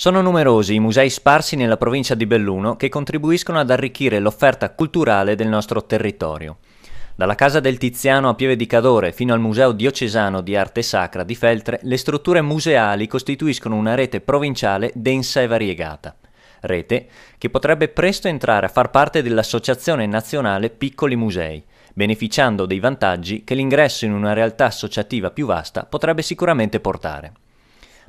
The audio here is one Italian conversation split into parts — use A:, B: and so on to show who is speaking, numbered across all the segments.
A: Sono numerosi i musei sparsi nella provincia di Belluno che contribuiscono ad arricchire l'offerta culturale del nostro territorio. Dalla Casa del Tiziano a Pieve di Cadore fino al Museo Diocesano di Arte Sacra di Feltre, le strutture museali costituiscono una rete provinciale densa e variegata. Rete che potrebbe presto entrare a far parte dell'Associazione Nazionale Piccoli Musei, beneficiando dei vantaggi che l'ingresso in una realtà associativa più vasta potrebbe sicuramente portare.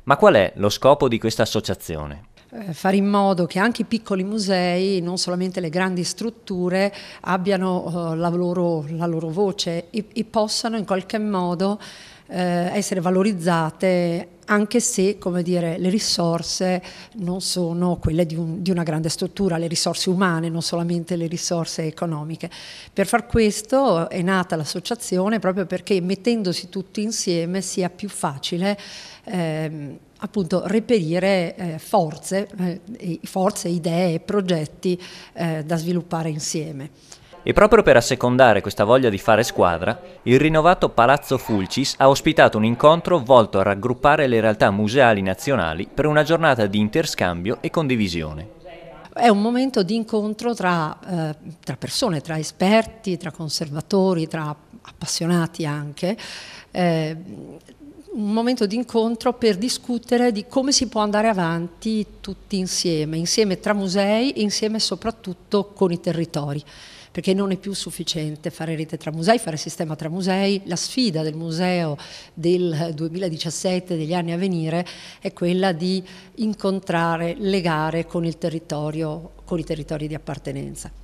A: Ma qual è lo scopo di questa associazione?
B: Eh, fare in modo che anche i piccoli musei, non solamente le grandi strutture, abbiano eh, la, loro, la loro voce e, e, possano in qualche modo eh, essere valorizzate anche se dire, le risorse non sono quelle di, un, di, una grande struttura, le risorse umane, non solamente le risorse economiche. Per far questo è nata l'associazione proprio perché mettendosi tutti insieme sia più facile eh, appunto reperire eh, forze, eh, forze, idee, progetti eh, da sviluppare insieme.
A: E proprio per assecondare questa voglia di fare squadra, il rinnovato Palazzo Fulcis ha ospitato un incontro volto a raggruppare le realtà museali nazionali per una giornata di interscambio e condivisione.
B: È un momento di incontro tra, eh, tra persone, tra esperti, tra conservatori, tra appassionati anche, eh, un momento di incontro per discutere di come si può andare avanti tutti insieme, insieme tra musei e insieme soprattutto con i territori perché non è più sufficiente fare rete tra musei, fare sistema tra musei, la sfida del museo del 2017, degli anni a venire, è quella di incontrare, legare con, territorio, con i territori di appartenenza.